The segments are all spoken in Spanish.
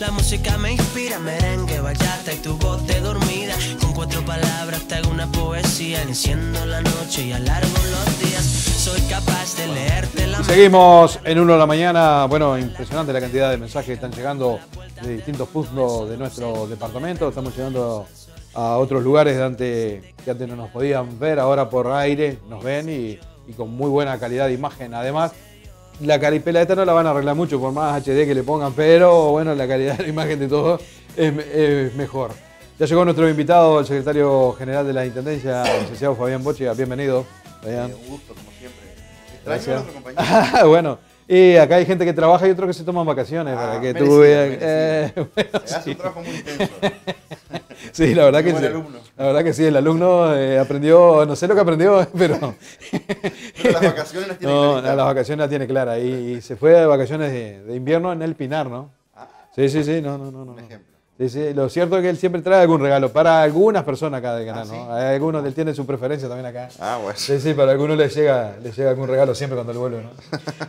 La música me inspira, merengue, bachata y tu voz de dormida. Con cuatro palabras te hago una poesía, enciendo la noche y alargo los días. Soy capaz de leerte la Seguimos en 1 de la mañana. Bueno, impresionante la cantidad de mensajes que están llegando de distintos puntos de nuestro departamento. Estamos llegando a otros lugares de que antes no nos podían ver, ahora por aire nos ven y con muy buena calidad de imagen además la caripela esta no la van a arreglar mucho, por más HD que le pongan, pero bueno, la calidad de la imagen de todo es, mejor. Ya llegó nuestro invitado, el secretario general de la Intendencia, el licenciado Fabián Bochia. Bienvenido. Fabián. Eh, un gusto, como siempre. Trae a nuestro compañero. bueno, y acá hay gente que trabaja y otro que se toma vacaciones para ah, que tú eh, se hace un trabajo muy intenso. Sí, la verdad que sí. La verdad que sí, el alumno eh, aprendió, no sé lo que aprendió, pero... pero las vacaciones las tiene claras. No, las vacaciones las tiene clara. Y, se fue de vacaciones de, invierno en el Pinar, ¿no? Ah. sí, sí, sí, no, no, no. no. ejemplo. lo cierto es que él siempre trae algún regalo para algunas personas acá de canal, ah, ¿no? algunos, él tiene su preferencia también acá. Ah, bueno. Sí, sí, para algunos les llega, llega algún regalo siempre cuando él vuelve, ¿no?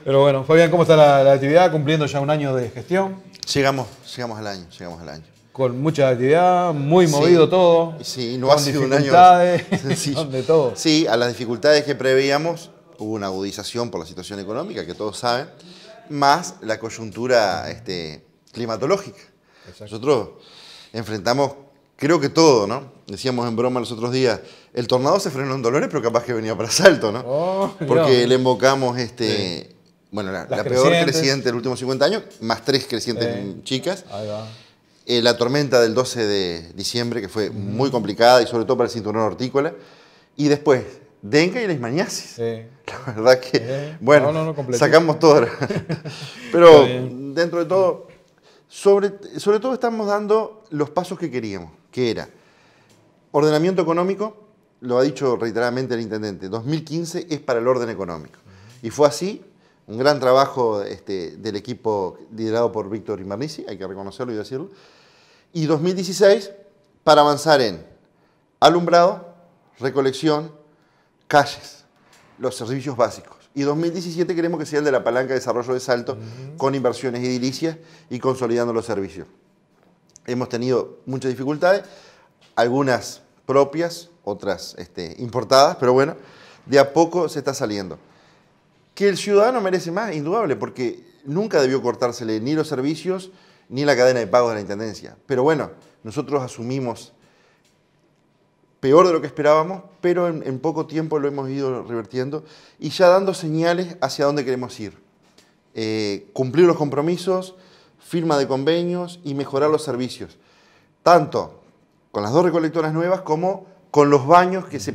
Pero bueno, Fabián, ¿cómo está la, actividad? Cumpliendo ya un año de gestión. Sigamos, sigamos el año, sigamos el año con mucha actividad, muy movido todo. Sí, no ha sido un año de todo. Sí, a las dificultades que preveíamos hubo una agudización por la situación económica, que todos saben, más la coyuntura este, climatológica. Nosotros enfrentamos, creo que todo, ¿no? Decíamos en broma los otros días, el tornado se frenó en Dolores, pero capaz que venía para Salto, ¿no? Oh, Porque le invocamos este... Bueno, la, peor creciente del último 50 años, más tres crecientes chicas. Ahí va. Eh, la tormenta del 12 de diciembre, que fue muy complicada y sobre todo para el cinturón hortícola. Y después, dengue y la Sí. La verdad que, bueno, sacamos todo. Pero dentro de todo, sobre, sobre todo estamos dando los pasos que queríamos, que era ordenamiento económico, lo ha dicho reiteradamente el intendente, 2015 es para el orden económico. Y fue así, un gran trabajo este, del equipo liderado por Víctor Imarnisi, hay que reconocerlo y decirlo, y 2016 para avanzar en alumbrado, recolección, calles, los servicios básicos. Y 2017 queremos que sea el de la palanca de desarrollo de Salto con inversiones edilicias y consolidando los servicios. Hemos tenido muchas dificultades, algunas propias, otras este, importadas, pero bueno, de a poco se está saliendo. Que el ciudadano merece más, indudable, porque nunca debió cortársele ni los servicios, ni la cadena de pagos de la Intendencia. Pero bueno, nosotros asumimos peor de lo que esperábamos, pero en, poco tiempo lo hemos ido revertiendo y ya dando señales hacia dónde queremos ir. Eh, cumplir los compromisos, firma de convenios y mejorar los servicios, tanto con las dos recolectoras nuevas como con los baños que se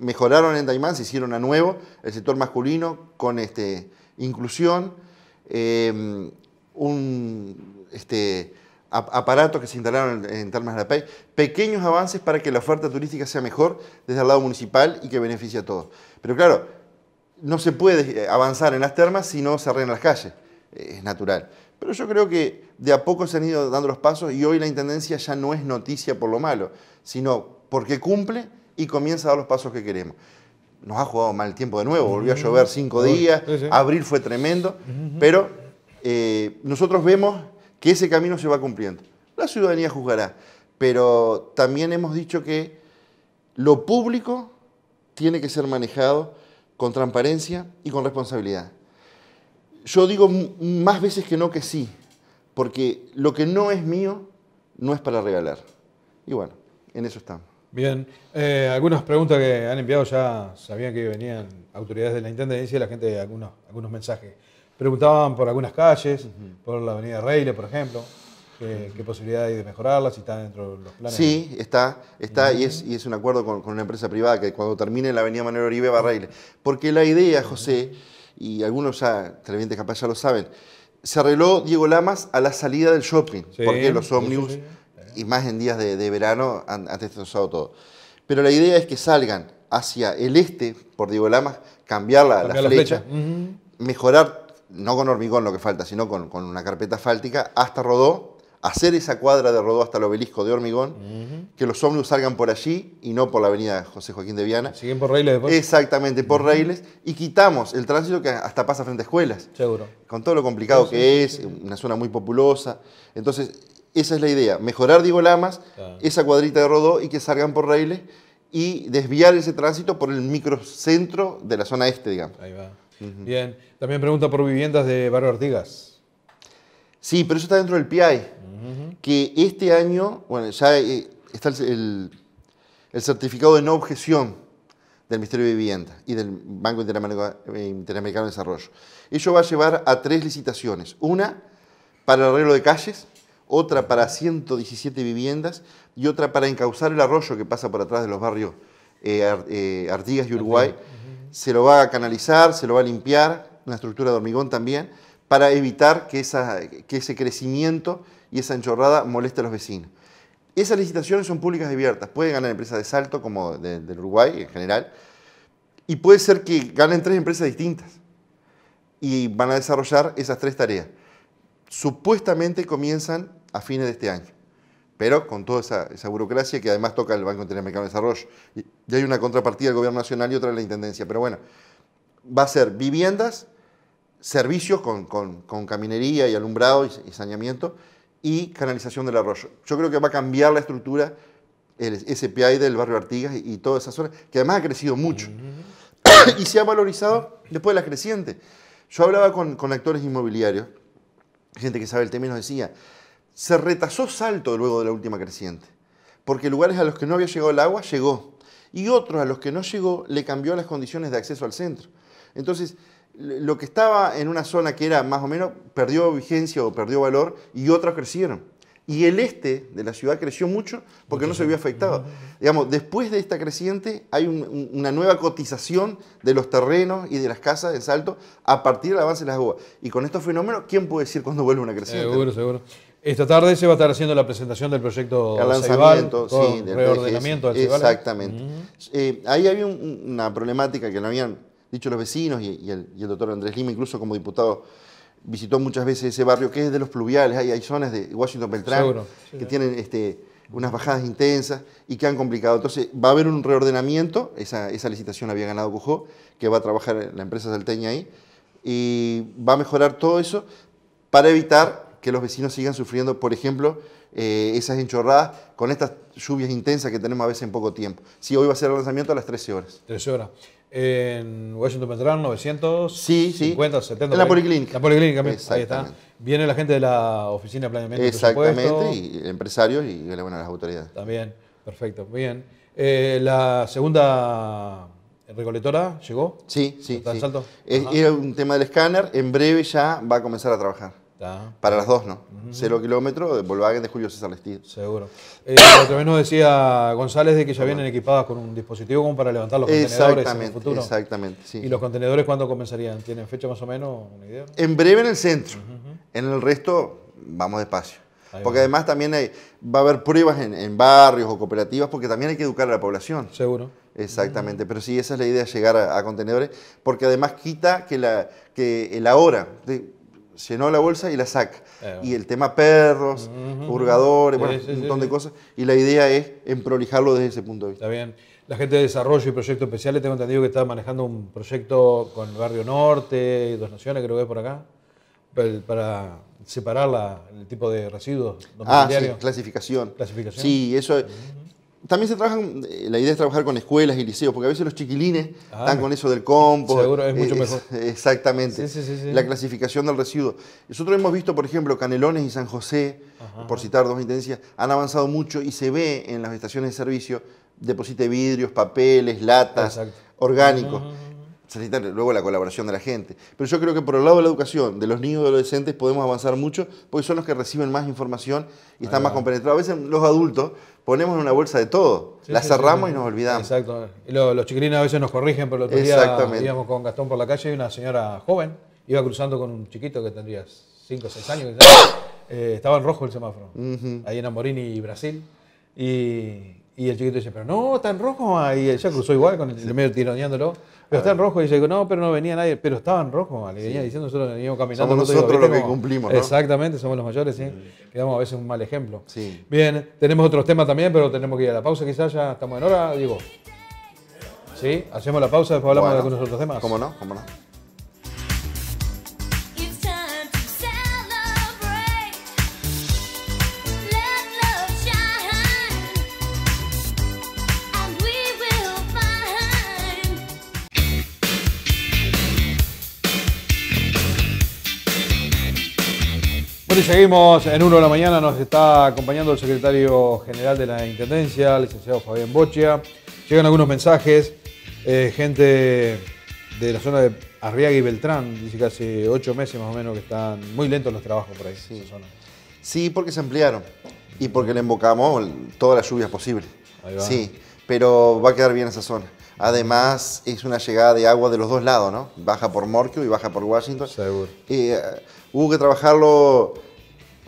mejoraron en Daimán, se hicieron a nuevo, el sector masculino con este, inclusión. Eh, un este, que se instalaron en, Termas de la Pay, pequeños avances para que la oferta turística sea mejor desde el lado municipal y que beneficie a todos. Pero claro, no se puede eh, avanzar en las termas si no se arreglan las calles, eh, es natural. Pero yo creo que de a poco se han ido dando los pasos y hoy la Intendencia ya no es noticia por lo malo, sino porque cumple y comienza a dar los pasos que queremos. Nos ha jugado mal el tiempo de nuevo, volvió a llover cinco días, abril fue tremendo, pero eh, nosotros vemos que ese camino se va cumpliendo. La ciudadanía juzgará, pero también hemos dicho que lo público tiene que ser manejado con transparencia y con responsabilidad. Yo digo más veces que no que sí, porque lo que no es mío no es para regalar. Y bueno, en eso estamos. Bien, eh, algunas preguntas que han enviado ya sabían que venían autoridades de la Intendencia y la gente, algunos, algunos mensajes preguntaban por algunas calles, por la Avenida Reyle, por ejemplo. ¿Qué, posibilidad hay de mejorarla? Si está dentro de los planes. Sí, está, está y, es, un acuerdo con, una empresa privada que cuando termine la avenida Manuel Oribe va a Reile. Porque la idea, José, y algunos ya, televidentes capaz ya lo saben, se arregló Diego Lamas a la salida del shopping, porque los ómnibus, y más en días de, verano, han, han, todo. Pero la idea es que salgan hacia el este por Diego Lamas, cambiar la, flecha, mejorar no con hormigón lo que falta, sino con, una carpeta fáltica, hasta Rodó, hacer esa cuadra de Rodó hasta el obelisco de hormigón, que los ómnibus salgan por allí y no por la avenida José Joaquín de Viana. ¿Siguen por Exactamente, por raíles y quitamos el tránsito que hasta pasa frente a escuelas. Seguro. Con todo lo complicado que es, una zona muy populosa. Entonces, esa es la idea, mejorar digo Lamas, esa cuadrita de Rodó y que salgan por raíles y desviar ese tránsito por el microcentro de la zona este, digamos. Ahí va. Bien. También pregunta por viviendas de Barrio Artigas. Sí, pero eso está dentro del PI. Que este año, bueno, ya eh, está el, certificado de no objeción del Ministerio de Vivienda y del Banco Interamericano eh, de Desarrollo. Eso va a llevar a tres licitaciones. Una para el arreglo de calles, otra para 117 viviendas y otra para encauzar el arroyo que pasa por atrás de los barrios eh, Artigas y Uruguay se lo va a canalizar, se lo va a limpiar, una estructura de hormigón también, para evitar que, esa, que ese crecimiento y esa enchorrada moleste a los vecinos. Esas licitaciones son públicas y abiertas. Pueden ganar empresas de Salto, como del Uruguay en general, y puede ser que ganen tres empresas distintas y van a desarrollar esas tres tareas. Supuestamente comienzan a fines de este año, pero con toda esa, esa burocracia que además toca el Banco Interamericano de Desarrollo ya hay una contrapartida del gobierno nacional y otra de la intendencia. Pero bueno, va a ser viviendas, servicios con, caminería y alumbrado y, saneamiento y canalización del arroyo. Yo creo que va a cambiar la estructura el SPI del barrio Artigas y, todas esas zonas, que además ha crecido mucho y se ha valorizado después de la creciente. Yo hablaba con, con actores inmobiliarios, gente que sabe el tema y nos decía, se retazó salto luego de la última creciente, porque lugares a los que no había llegado el agua llegó y otros a los que no llegó le cambió las condiciones de acceso al centro. Entonces, lo que estaba en una zona que era más o menos perdió vigencia o perdió valor y otros crecieron. Y el este de la ciudad creció mucho porque no se vio afectado. Digamos, después de esta creciente hay una nueva cotización de los terrenos y de las casas de Salto a partir del avance de las aguas. Y con estos fenómenos, ¿quién puede decir cuándo vuelve una creciente? Seguro, seguro. Esta tarde se va a estar haciendo la presentación del proyecto de lanzamiento, reordenamiento Exactamente. Eh, ahí había una problemática que no habían dicho los vecinos y, el, doctor Andrés Lima, incluso como diputado, visitó muchas veces ese barrio, que es de los pluviales, hay, hay zonas de Washington Beltrán que tienen este, unas bajadas intensas y que han complicado. Entonces va a haber un reordenamiento, esa, esa licitación la había ganado Cujó, que va a trabajar la empresa salteña ahí, y va a mejorar todo eso para evitar que los vecinos sigan sufriendo, por ejemplo, eh, esas enchorradas con estas lluvias intensas que tenemos a veces en poco tiempo. Sí, hoy va a ser el lanzamiento a las 13 horas. 13 horas. En Washington Metropolitano, 900. Sí, sí. 70. En la policlínica. La policlínica, ahí está. Viene la gente de la oficina de planeamiento. Exactamente, y empresarios y las autoridades. También, perfecto, bien. Eh, la segunda recolectora llegó. Sí, sí. sí. Salto? Era un tema del escáner, en breve ya va a comenzar a trabajar. Para las dos, ¿no? Cero kilómetros de Volkswagen de Julio César Lestido. Seguro. Eh, que nos decía González de que ya vienen equipadas con un dispositivo como para levantar los contenedores en el futuro. Exactamente, sí. ¿Y los contenedores cuándo comenzarían? ¿Tienen fecha más o menos? En breve en el centro. En el resto, vamos despacio. porque además también va a haber pruebas en, barrios o cooperativas, porque también hay que educar a la población. Seguro. Exactamente, pero sí, esa es la idea, llegar a, contenedores, porque además quita que, la, que llenó la bolsa y la saca. Eh. y el tema perros, purgadores, bueno, un montón de cosas. Y la idea es emprolijarlo desde ese punto de vista. Está bien. La gente de desarrollo y proyectos especiales, tengo entendido que estaba manejando un proyecto con el Barrio Norte, Dos Naciones, creo que es por acá, para separar el tipo de residuos Ah, clasificación. Clasificación. Sí, eso. También se trabajan, eh, la idea es trabajar con escuelas y liceos, porque a veces los chiquilines ah, están con eso del compo Seguro, es eh, mucho mejor. Exactamente. la clasificación del residuo. Nosotros hemos visto, por ejemplo, Canelones y San José, por citar dos intendencias, han avanzado mucho y se ve en las estaciones de servicio deposite vidrios, papeles, latas, orgánicos se necesita luego la colaboración de la gente. Pero yo creo que por el lado de la educación, de los niños y adolescentes, podemos avanzar mucho porque son los que reciben más información y están más compenetrados. A veces los adultos ponemos en una bolsa de todo, la cerramos y nos olvidamos. Exacto. Y los chiquilines a veces nos corrigen, pero el otro día íbamos con Gastón por la calle y una señora joven iba cruzando con un chiquito que tendría 5 o 6 años. Eh, estaba en rojo el semáforo, ahí en Amorini, Brasil. Y y el chiquito dice, pero no, está en rojo. Y ella cruzó igual con el, medio tironeándolo. Pero está en rojo. Y dice, no, pero no venía nadie. Pero estaba en rojo. Le venía diciendo, nosotros veníamos caminando. nosotros que cumplimos. Exactamente, somos los mayores, sí. Quedamos a veces un mal ejemplo. Sí. Bien, tenemos otros temas también, pero tenemos que ir a la pausa quizás. Ya estamos en hora, digo. Sí, hacemos la pausa, y después hablamos de algunos otros temas. ¿Cómo no? ¿Cómo no? seguimos en 1 de la mañana. Nos está acompañando el secretario general de la Intendencia, licenciado Fabián Bochia. Llegan algunos mensajes. Eh, gente de la zona de Arriaga y Beltrán dice que hace 8 meses más o menos que están muy lentos los trabajos por ahí. Sí, zona. sí porque se ampliaron y porque le invocamos todas las lluvias posibles. Sí, pero va a quedar bien esa zona. Además, es una llegada de agua de los dos lados, ¿no? Baja por Morquio y baja por Washington. Seguro. Y eh, hubo que trabajarlo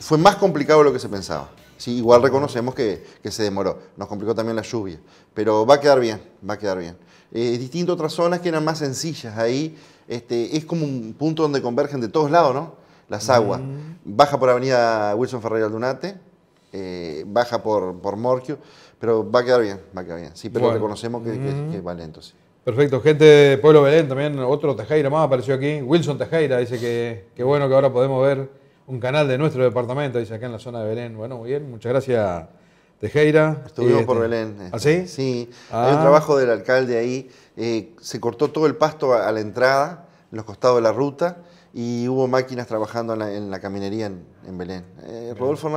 fue más complicado de lo que se pensaba. Sí, igual reconocemos que, se demoró. Nos complicó también la lluvia. Pero va a quedar bien, va a quedar bien. Eh, es distinto a otras zonas que eran más sencillas. Ahí este, es como un punto donde convergen de todos lados, ¿no? Las aguas. Baja por avenida Wilson Ferreira Aldunate, eh, baja por, por Morquio, pero va a quedar bien, va a quedar bien. Sí, pero reconocemos que, va lento, Perfecto, gente de Pueblo Belén también, otro Tejeira más apareció aquí, Wilson Tejeira, dice que bueno que ahora podemos ver un canal de nuestro departamento, dice acá en la zona de Belén. Bueno, muy bien, muchas gracias, Tejeira. Estuvimos este, por Belén. ¿Ah, sí? Este, sí, El hay un ah. trabajo del alcalde ahí. Eh, se cortó todo el pasto a, la entrada, en los costados de la ruta, y hubo máquinas trabajando en la, caminería en, Belén. Eh, Rodolfo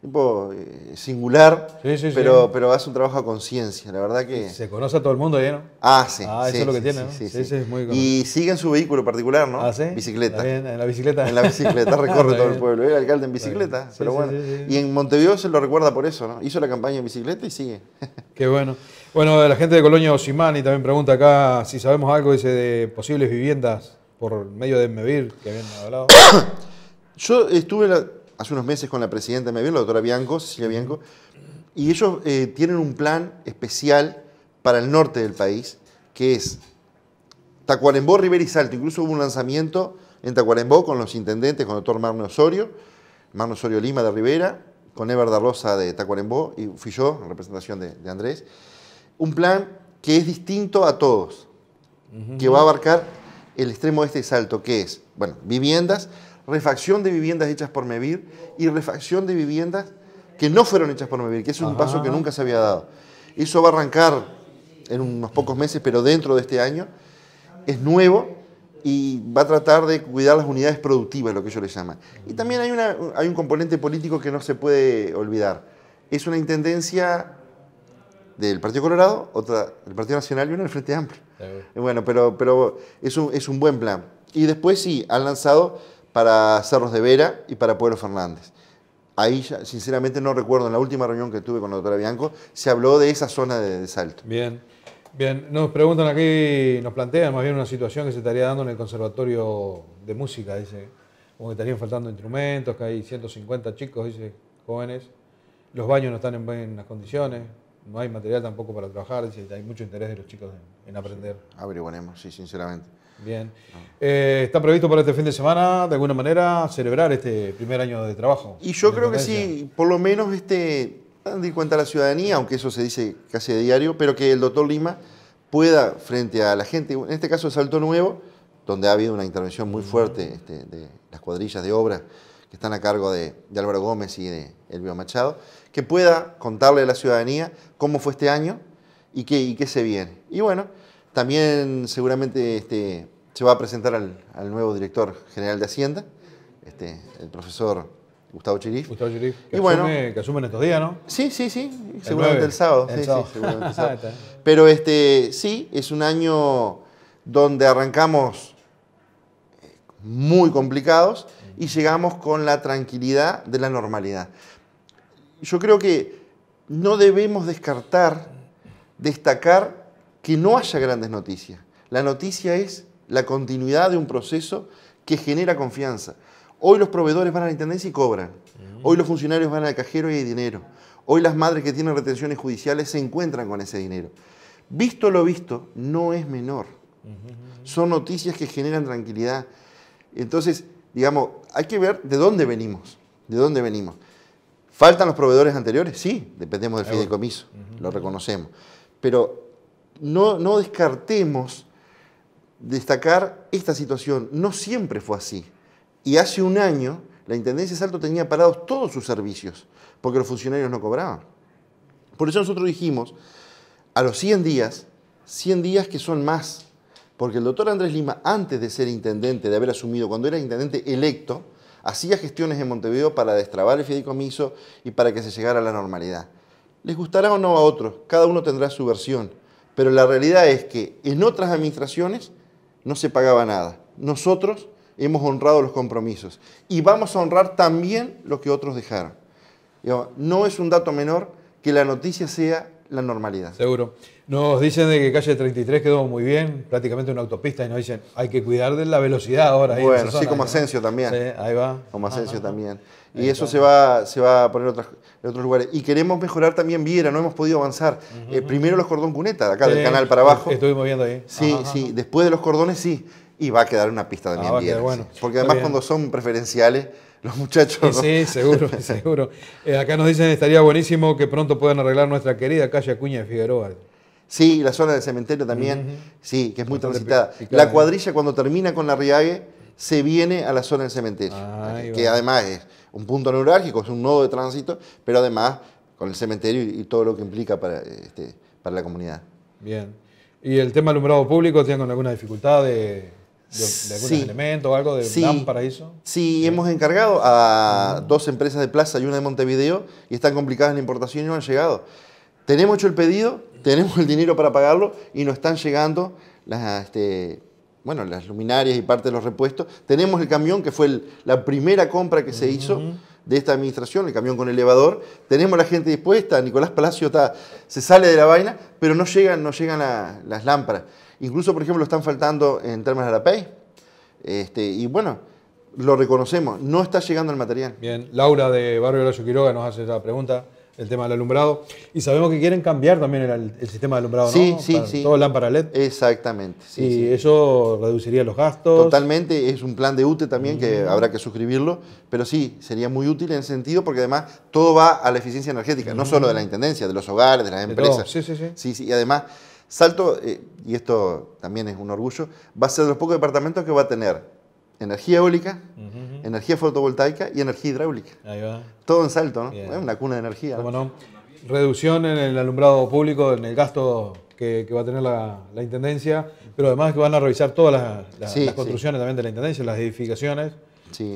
tipo eh, singular, pero, pero hace un trabajo a conciencia, la verdad que... Se conoce a todo el mundo ahí, ¿no? Ah, sí. Ah, eso es lo que tiene, ¿no? es muy y sigue en su vehículo particular, ¿no? Ah, sí. Bicicleta. en la bicicleta. En la bicicleta, recorre todo el pueblo. Era alcalde en bicicleta, pero bueno. Y en Montevideo se lo recuerda por eso, ¿no? Hizo la campaña en bicicleta y sigue. Qué bueno. Bueno, la gente de Colonia Osimani también pregunta acá si sabemos algo, dice, de posibles viviendas por medio de Mevir, que habían hablado. Yo estuve la, hace unos meses con la presidenta de Medellín, la doctora Bianco, Cecilia Bianco, y ellos eh, tienen un plan especial para el norte del país, que es Tacuarembó, Rivera y Salto. Incluso hubo un lanzamiento en Tacuarembó con los intendentes, con el doctor Marno Osorio, Marno Osorio Lima de Rivera, con Everda Rosa de Tacuarembó, y fui yo, en representación de, Andrés. Un plan que es distinto a todos, que va a abarcar el extremo este de Salto, que es, bueno, viviendas, refacción de viviendas hechas por Mevir y refacción de viviendas que no fueron hechas por Mevir, que es un paso que nunca se había dado. Eso va a arrancar en unos pocos meses, pero dentro de este año. Es nuevo y va a tratar de cuidar las unidades productivas, lo que ellos le llaman. Y también hay, un componente político que no se puede olvidar. Es una intendencia del Partido Colorado, otra del Partido Nacional y una del Frente Amplio. Bueno, pero, pero es un buen plan. Y después sí, han lanzado para Cerros de Vera y para Pueblo Fernández. Ahí, sinceramente, no recuerdo, en la última reunión que tuve con la doctora Bianco, se habló de esa zona de, Salto. Bien. Bien, nos preguntan aquí, nos plantean más bien una situación que se estaría dando en el Conservatorio de Música, dice, como que estarían faltando instrumentos, que hay 150 chicos, dice, jóvenes, los baños no están en buenas condiciones, no hay material tampoco para trabajar, dice, hay mucho interés de los chicos en, aprender. Sí, sí, sinceramente. Bien. Eh, ¿Está previsto para este fin de semana, de alguna manera, celebrar este primer año de trabajo? Y yo creo que sí, por lo menos este, dar cuenta a la ciudadanía, aunque eso se dice casi a diario, pero que el doctor Lima pueda, frente a la gente, en este caso de Salto Nuevo, donde ha habido una intervención muy fuerte este, de las cuadrillas de obra que están a cargo de, Álvaro Gómez y de Elvio Machado, que pueda contarle a la ciudadanía cómo fue este año y qué, y qué se viene. Y bueno, también seguramente este, se va a presentar al, nuevo director general de Hacienda, este, el profesor Gustavo Chirif. Gustavo Chirif, que, asume, bueno, en estos días, ¿no? Sí, sí, sí, seguramente el, sábado. Ah, Pero este, sí, es un año donde arrancamos eh, muy complicados y llegamos con la tranquilidad de la normalidad. Yo creo que no debemos descartar, destacar que no haya grandes noticias. La noticia es la continuidad de un proceso que genera confianza. Hoy los proveedores van a la intendencia y cobran. Mm. Hoy los funcionarios van al cajero y hay dinero. Hoy las madres que tienen retenciones judiciales se encuentran con ese dinero. Visto lo visto, no es menor. Mm-hmm. Son noticias que generan tranquilidad. Entonces, digamos, hay que ver de dónde venimos. ¿De dónde venimos? ¿Faltan los proveedores anteriores? Sí, dependemos del fideicomiso, lo mm-hmm. reconocemos. Pero no, descartemos destacar esta situación. No siempre fue así. Y hace un año la Intendencia de Salto tenía parados todos sus servicios porque los funcionarios no cobraban. Por eso nosotros dijimos, a los 100 días, 100 días que son más, porque el doctor Andrés Lima, antes de ser intendente, de haber asumido, cuando era intendente electo, hacía gestiones en Montevideo para destrabar el fideicomiso y para que se llegara a la normalidad. Les gustará o no a otros, cada uno tendrá su versión, pero la realidad es que en otras administraciones no se pagaba nada. Nosotros hemos honrado los compromisos y vamos a honrar también lo que otros dejaron. No es un dato menor que la noticia sea la normalidad. Seguro. Nos dicen de que calle 33 quedó muy bien, prácticamente una autopista, y nos dicen, hay que cuidar de la velocidad ahora. bueno, sí, como Asensio también. Sí, ahí va. Como ah, Asensio ah, ah. también. Y eso se va, se va a poner otras, y queremos mejorar también Viera, no hemos podido avanzar. Eh, primero los cordón cuneta, acá del canal para abajo. Estuvimos viendo ahí. Sí, sí, después de los cordones sí. Y va a quedar una pista ah, también Viera. Porque además cuando son preferenciales, los muchachos. Sí, seguro, seguro. Eh, acá nos dicen, estaría buenísimo que pronto puedan arreglar nuestra querida calle Acuña de Figueroa. Sí, la zona del cementerio también, sí, que es muy transitada. La ¿eh? cuadrilla cuando termina con la Riague se viene a la zona del cementerio, que además es un punto neurálgico, es un nodo de tránsito, pero además con el cementerio y, todo lo que implica para, este, para la comunidad. Bien. ¿Y el tema alumbrado público tiene alguna dificultad de, algún elemento o algo de sí. para eso? Sí, hemos encargado a dos empresas de plaza y una de Montevideo y están complicadas en la importación y no han llegado. Tenemos hecho el pedido, tenemos el dinero para pagarlo y nos están llegando las, este, bueno, las luminarias y parte de los repuestos. Tenemos el camión, que fue la primera compra que se hizo de esta administración, el camión con elevador. Tenemos la gente dispuesta, Nicolás Palacio está, se sale de la vaina, pero no llegan, no llegan las lámparas. Incluso, por ejemplo, están faltando en Termas de la e Este, y bueno, lo reconocemos, no está llegando el material. Bien, Laura de Barrio La Quiroga nos hace esa pregunta el tema del alumbrado. Y sabemos que quieren cambiar también el, sistema de alumbrado, sí, Sí, sí. Todo lámpara LED. Exactamente. Sí, y eso reduciría los gastos. Totalmente, es un plan de UTE también que habrá que suscribirlo, pero sí, sería muy útil en ese sentido porque además todo va a la eficiencia energética, no solo de la intendencia, de los hogares, de las empresas. Sí, sí, sí. Sí, sí, y además Salto, eh, y esto también es un orgullo, va a ser de los pocos departamentos que va a tener energía eólica, energía fotovoltaica y energía hidráulica. Todo en salto, ¿no? una cuna de energía. ¿Cómo no? Reducción en el alumbrado público, en el gasto que, va a tener la, Intendencia, pero además que van a revisar todas las, construcciones también de la Intendencia, las edificaciones.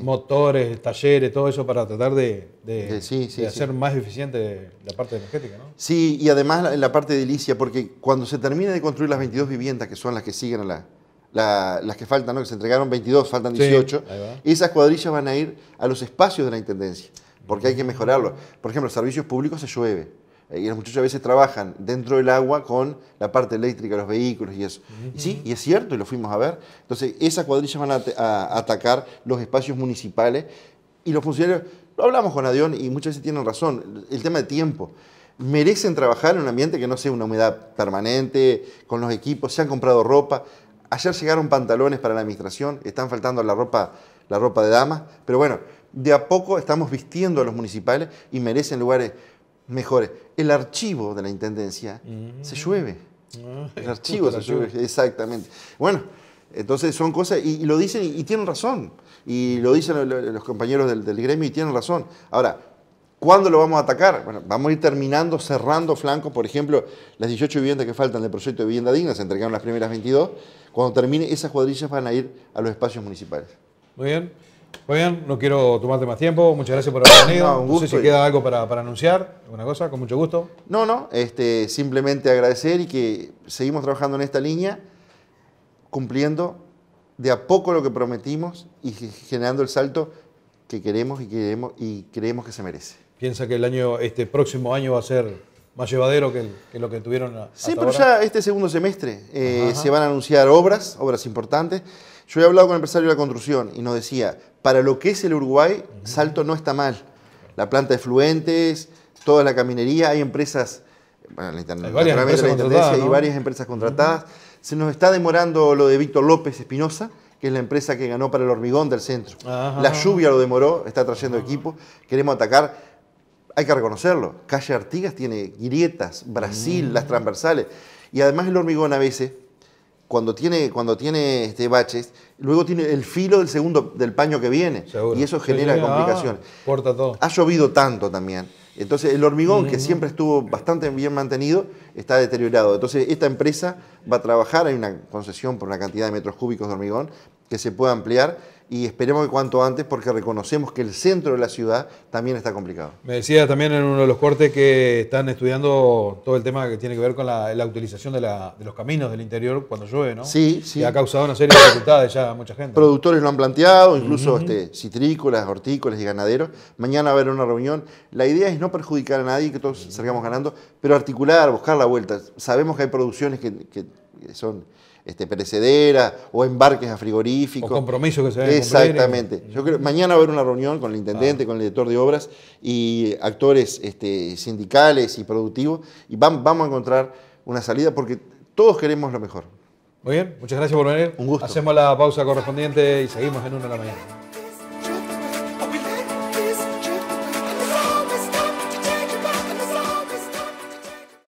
motores, talleres, todo eso para tratar de, eh, hacer más eficiente la parte energética. ¿no? Sí, y además en la parte edilicia, porque cuando se termine de construir las 22 viviendas, que son las que siguen a la, las que faltan, que se entregaron 22, faltan 18, esas cuadrillas van a ir a los espacios de la Intendencia, porque hay que mejorarlo. Por ejemplo, servicios públicos se llueve, eh, y los muchachos a veces trabajan dentro del agua con la parte eléctrica, los vehículos y eso. Y sí, y es cierto, y lo fuimos a ver. Entonces, esas cuadrillas van a, a atacar los espacios municipales y los funcionarios, lo hablamos con Adión y muchas veces tienen razón, el tema de tiempo merecen trabajar en un ambiente que no sea una humedad permanente, con los equipos, se han comprado ropa. Ayer llegaron pantalones para la administración, están faltando la ropa, la ropa de damas, pero bueno, de a poco estamos vistiendo a los municipales y merecen lugares mejores. El archivo de la intendencia mm. se llueve. Mm. el archivo se llueve, exactamente. Bueno, entonces son cosas, y, lo dicen y, tienen razón. Y lo dicen los, compañeros del, del gremio y tienen razón. Ahora, ¿Cuándo lo vamos a atacar? Bueno, vamos a ir terminando, cerrando flancos. Por ejemplo, las 18 viviendas que faltan del proyecto de vivienda digna, se entregaron las primeras 22. Cuando termine, esas cuadrillas van a ir a los espacios municipales. Muy bien. Muy bien, no quiero tomarte más tiempo. Muchas gracias por haber venido. No, sé si queda algo para, anunciar, alguna cosa, con mucho gusto. No, no, este, simplemente agradecer y que seguimos trabajando en esta línea, cumpliendo de a poco lo que prometimos y generando el salto que queremos y, queremos y creemos que se merece piensa que el año, este próximo año va a ser más llevadero que, lo que tuvieron hasta Sí, pero ya este segundo semestre eh, se van a anunciar obras, obras importantes. Yo he hablado con el empresario de la construcción y nos decía, para lo que es el Uruguay, Salto no está mal. La planta de fluentes, toda la caminería, hay empresas, bueno, hay varias empresas contratadas, varias empresas contratadas. Se nos está demorando lo de Víctor López Espinosa, que es la empresa que ganó para el hormigón del centro. La lluvia lo demoró, está trayendo equipo. Queremos atacar hay que reconocerlo. Calle Artigas tiene grietas, Brasil, las mm. transversales. Y además el hormigón a veces, cuando tiene, cuando tiene este, baches, luego tiene el filo del segundo, del paño que viene. Y eso genera ah, complicaciones. Ha llovido tanto también. Entonces el hormigón, que mm. siempre estuvo bastante bien mantenido, está deteriorado. Entonces esta empresa va a trabajar, hay una concesión por una cantidad de metros cúbicos de hormigón, que se pueda ampliar y esperemos que cuanto antes porque reconocemos que el centro de la ciudad también está complicado. Me decía también en uno de los cortes que están estudiando todo el tema que tiene que ver con la, utilización de, los caminos del interior cuando llueve, ¿no? Sí, sí. ha causado una serie de dificultades ya a mucha gente. Productores lo han planteado, incluso este, citrícolas, hortícolas y ganaderos. Mañana va a haber una reunión. La idea es no perjudicar a nadie, que todos salgamos ganando, pero articular, buscar la vuelta. Sabemos que hay producciones que son este, o embarques a frigoríficos. O compromiso que se deben Exactamente. Eh. Yo creo, mañana va a haber una reunión con el intendente, ah. con el director de obras y actores este, sindicales y productivos y vamos a encontrar una salida porque todos queremos lo mejor. Muy bien, muchas gracias por venir. Un gusto. Hacemos la pausa correspondiente y seguimos en una de la mañana.